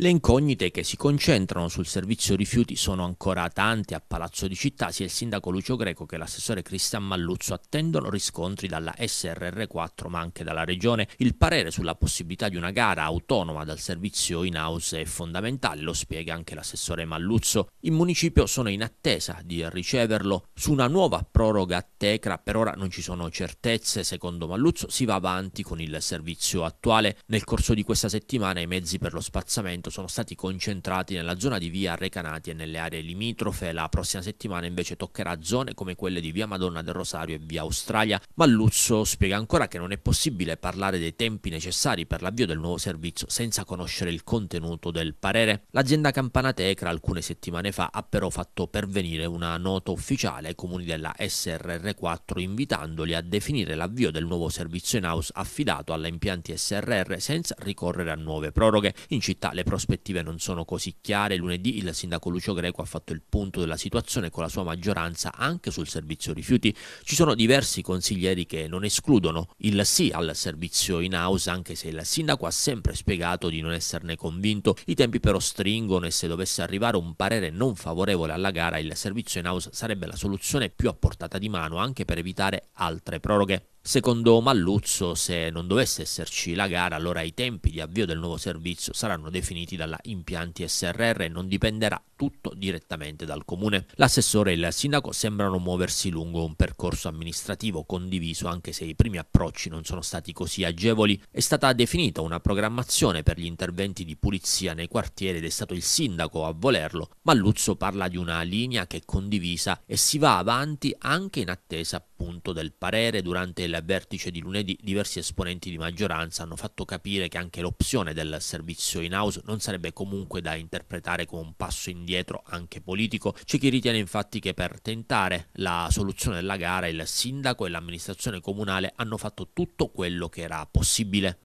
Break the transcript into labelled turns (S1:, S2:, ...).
S1: Le incognite che si concentrano sul servizio rifiuti sono ancora tante. A Palazzo di Città sia il sindaco Lucio Greco che l'assessore Cristian Malluzzo attendono riscontri dalla SRR4 ma anche dalla Regione. Il parere sulla possibilità di una gara autonoma dal servizio in house è fondamentale, lo spiega anche l'assessore Malluzzo. In municipio sono in attesa di riceverlo. Su una nuova proroga a Tecra per ora non ci sono certezze. Secondo Malluzzo si va avanti con il servizio attuale. Nel corso di questa settimana i mezzi per lo spazzamento quanto sono stati concentrati nella zona di via Recanati e nelle aree limitrofe. La prossima settimana invece toccherà zone come quelle di via Madonna del Rosario e via Australia. Malluzzo spiega ancora che non è possibile parlare dei tempi necessari per l'avvio del nuovo servizio senza conoscere il contenuto del parere. L'azienda Campana Tecra alcune settimane fa ha però fatto pervenire una nota ufficiale ai comuni della SRR4 invitandoli a definire l'avvio del nuovo servizio in house affidato alla impianti SRR senza ricorrere a nuove proroghe. In città le prossime prospettive non sono così chiare, lunedì il sindaco Lucio Greco ha fatto il punto della situazione con la sua maggioranza anche sul servizio rifiuti. Ci sono diversi consiglieri che non escludono il sì al servizio in house, anche se il sindaco ha sempre spiegato di non esserne convinto. I tempi però stringono e se dovesse arrivare un parere non favorevole alla gara, il servizio in house sarebbe la soluzione più a portata di mano anche per evitare altre proroghe. Secondo Malluzzo, se non dovesse esserci la gara, allora i tempi di avvio del nuovo servizio saranno definiti dalla Impianti SRR e non dipenderà tutto direttamente dal comune. L'assessore e il sindaco sembrano muoversi lungo un percorso amministrativo condiviso anche se i primi approcci non sono stati così agevoli. È stata definita una programmazione per gli interventi di pulizia nei quartieri ed è stato il sindaco a volerlo. Malluzzo parla di una linea che è condivisa e si va avanti anche in attesa appunto del parere durante il vertice di lunedì diversi esponenti di maggioranza hanno fatto capire che anche l'opzione del servizio in house non sarebbe comunque da interpretare come un passo indietro anche politico. C'è chi ritiene infatti che per tentare la soluzione della gara il sindaco e l'amministrazione comunale hanno fatto tutto quello che era possibile.